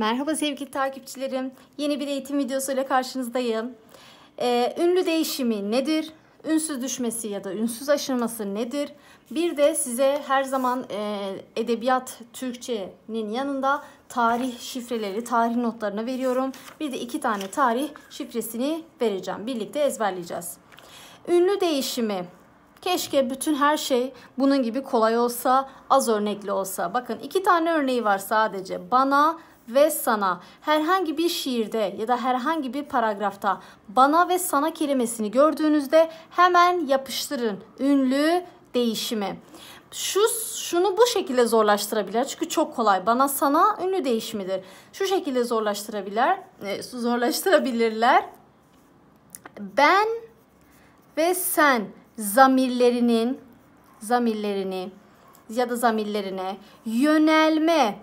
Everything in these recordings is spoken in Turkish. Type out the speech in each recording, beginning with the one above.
Merhaba sevgili takipçilerim. Yeni bir eğitim videosuyla karşınızdayım. Ee, ünlü değişimi nedir? Ünsüz düşmesi ya da ünsüz aşırması nedir? Bir de size her zaman e, edebiyat Türkçe'nin yanında tarih şifreleri, tarih notlarını veriyorum. Bir de iki tane tarih şifresini vereceğim. Birlikte ezberleyeceğiz. Ünlü değişimi Keşke bütün her şey bunun gibi kolay olsa, az örnekli olsa. Bakın iki tane örneği var sadece. Bana ve sana herhangi bir şiirde ya da herhangi bir paragrafta bana ve sana kelimesini gördüğünüzde hemen yapıştırın ünlü değişimi. Şu şunu bu şekilde zorlaştırabilir. Çünkü çok kolay. Bana sana ünlü değişimidir. Şu şekilde zorlaştırabilir. E, zorlaştırabilirler. Ben ve sen zamirlerinin zamirlerini ya da zamirlerine yönelme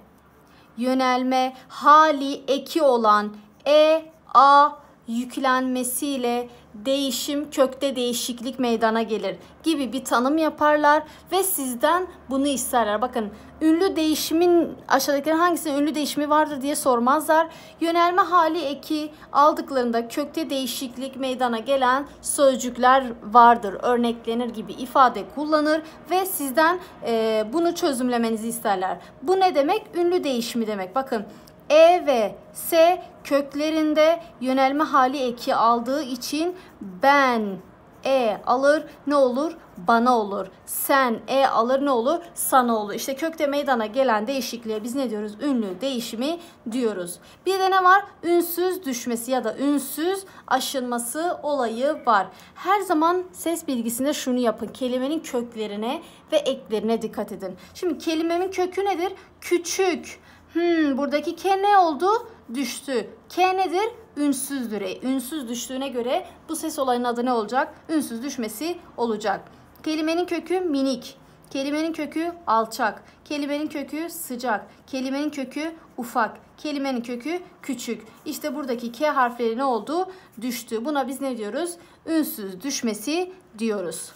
yönelme hali eki olan e, a, yüklenmesiyle değişim kökte değişiklik meydana gelir gibi bir tanım yaparlar ve sizden bunu isterler. Bakın ünlü değişimin aşağıdakilerin hangisinin ünlü değişimi vardır diye sormazlar. Yönelme hali eki aldıklarında kökte değişiklik meydana gelen sözcükler vardır. Örneklenir gibi ifade kullanır ve sizden e, bunu çözümlemenizi isterler. Bu ne demek? Ünlü değişimi demek. Bakın e ve S köklerinde yönelme hali eki aldığı için ben e alır ne olur? Bana olur. Sen e alır ne olur? Sana olur. İşte kökte meydana gelen değişikliğe biz ne diyoruz? Ünlü değişimi diyoruz. Bir de ne var? Ünsüz düşmesi ya da ünsüz aşınması olayı var. Her zaman ses bilgisinde şunu yapın. Kelimenin köklerine ve eklerine dikkat edin. Şimdi kelimenin kökü nedir? Küçük Hmm, buradaki K ne oldu? Düştü. K nedir? Ünsüzdür. E, ünsüz düştüğüne göre bu ses olayının adı ne olacak? Ünsüz düşmesi olacak. Kelimenin kökü minik. Kelimenin kökü alçak, kelimenin kökü sıcak, kelimenin kökü ufak, kelimenin kökü küçük. İşte buradaki K harfleri ne oldu? Düştü. Buna biz ne diyoruz? Ünsüz düşmesi diyoruz.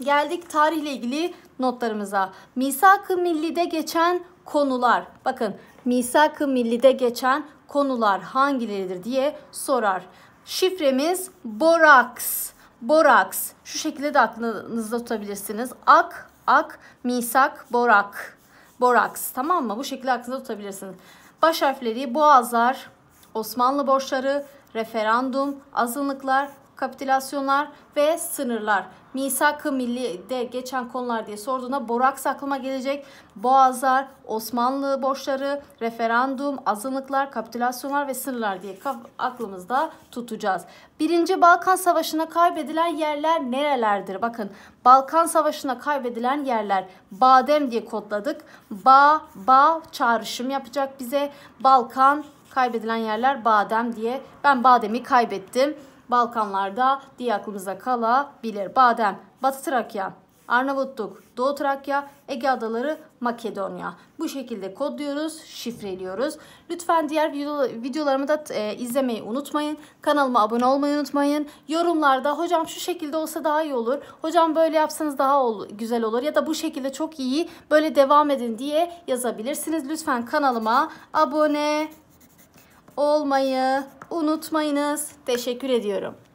Geldik tarihle ilgili notlarımıza. Misak-ı Milli'de geçen konular bakın misak-ı millide geçen konular hangileridir diye sorar. Şifremiz boraks. Boraks şu şekilde de aklınızda tutabilirsiniz. Ak, ak, misak, borak. Boraks tamam mı? Bu şekilde aklınızda tutabilirsiniz. Baş harfleri boğazlar, Osmanlı borçları, referandum, azınlıklar, kapitülasyonlar ve sınırlar. Misak-ı Milli'de geçen konular diye sorduğuna Boraks aklıma gelecek. Boğazlar, Osmanlı borçları, referandum, azınlıklar, kapitülasyonlar ve sınırlar diye aklımızda tutacağız. Birinci Balkan Savaşı'na kaybedilen yerler nerelerdir? Bakın Balkan Savaşı'na kaybedilen yerler Badem diye kodladık. Ba, ba çağrışım yapacak bize. Balkan kaybedilen yerler Badem diye. Ben Badem'i kaybettim. Balkanlarda diye aklımıza kalabilir. Badem, Batı Trakya, Arnavutluk, Doğu Trakya, Ege Adaları, Makedonya. Bu şekilde kodluyoruz, şifreliyoruz. Lütfen diğer videolarımı da e, izlemeyi unutmayın. Kanalıma abone olmayı unutmayın. Yorumlarda hocam şu şekilde olsa daha iyi olur. Hocam böyle yapsanız daha ol, güzel olur. Ya da bu şekilde çok iyi böyle devam edin diye yazabilirsiniz. Lütfen kanalıma abone olmayı unutmayınız. Teşekkür ediyorum.